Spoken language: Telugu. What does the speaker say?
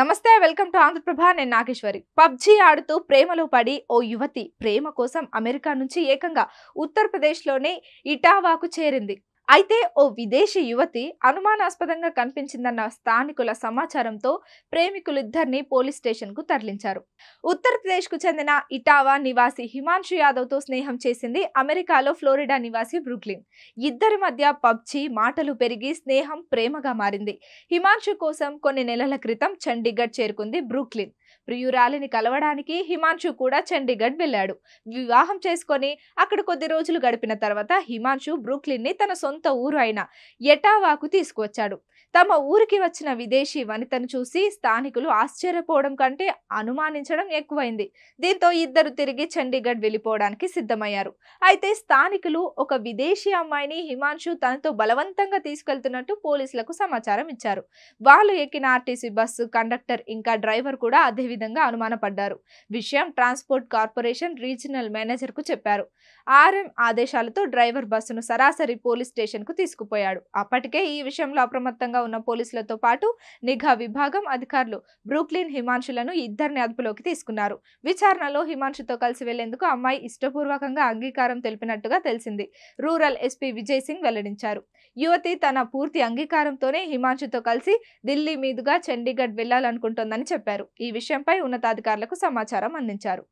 నమస్తే వెల్కమ్ టు ఆంధ్రప్రభ నేను నాగేశ్వరి పబ్జీ ఆడుతూ ప్రేమలో పడి ఓ యువతి ప్రేమ కోసం అమెరికా నుంచి ఏకంగా ఉత్తరప్రదేశ్లోనే ఇటావాకు చేరింది అయితే ఓ విదేశీ యువతి అనుమానాస్పదంగా కనిపించిందన్న స్థానికుల సమాచారంతో ప్రేమికులిద్దరిని పోలీస్ స్టేషన్కు తరలించారు ఉత్తరప్రదేశ్కు చెందిన ఇటావా నివాసి హిమాంశు యాదవ్తో స్నేహం చేసింది అమెరికాలో ఫ్లోరిడా నివాసి బ్రూక్లిన్ ఇద్దరి మధ్య పబ్జి మాటలు పెరిగి స్నేహం ప్రేమగా మారింది హిమాన్షు కోసం కొన్ని నెలల క్రితం చండీగఢ్ చేరుకుంది బ్రూక్లిన్ ప్రియురాలిని కలవడానికి హిమాన్షు కూడా చండీగఢ్ వెళ్ళాడు వివాహం చేసుకొని అక్కడ కొద్ది రోజులు గడిపిన తర్వాత హిమాంశు బ్రూక్లిన్ని తన సొంత సొంత ఊరు అయిన ఎటావాకు తీసుకువచ్చాడు తమ ఊరికి వచ్చిన విదేశీ వనితను చూసి స్థానికులు ఆశ్చర్యపోవడం కంటే అనుమానించడం ఎక్కువైంది దీంతో ఇద్దరు తిరిగి చండీగఢ్ వెళ్ళిపోవడానికి సిద్ధమయ్యారు అయితే స్థానికులు ఒక విదేశీ అమ్మాయిని హిమాంశు తనతో బలవంతంగా తీసుకెళ్తున్నట్టు పోలీసులకు సమాచారం ఇచ్చారు వాళ్ళు ఎక్కిన ఆర్టీసీ బస్సు కండక్టర్ ఇంకా డ్రైవర్ కూడా అదేవిధంగా అనుమానపడ్డారు విషయం ట్రాన్స్పోర్ట్ కార్పొరేషన్ రీజనల్ మేనేజర్కు చెప్పారు ఆర్ఎం ఆదేశాలతో డ్రైవర్ బస్సును సరాసరి పోలీస్ కు తీసుకుపోయాడు అప్పటికే ఈ విషయంలో అప్రమత్తంగా ఉన్న పోలీసులతో పాటు నిఘా విభాగం అధికారులు బ్రూక్లిన్ హిమాంశులను ఇద్దరిని అదుపులోకి తీసుకున్నారు విచారణలో హిమాంశుతో కలిసి వెళ్లేందుకు అమ్మాయి ఇష్టపూర్వకంగా అంగీకారం తెలిపినట్టుగా తెలిసింది రూరల్ ఎస్పీ విజయ్ సింగ్ వెల్లడించారు యువతి తన పూర్తి అంగీకారంతోనే హిమాంశుతో కలిసి ఢిల్లీ మీదుగా చండీగఢ్ వెళ్లాలనుకుంటోందని చెప్పారు ఈ విషయంపై ఉన్నతాధికారులకు సమాచారం అందించారు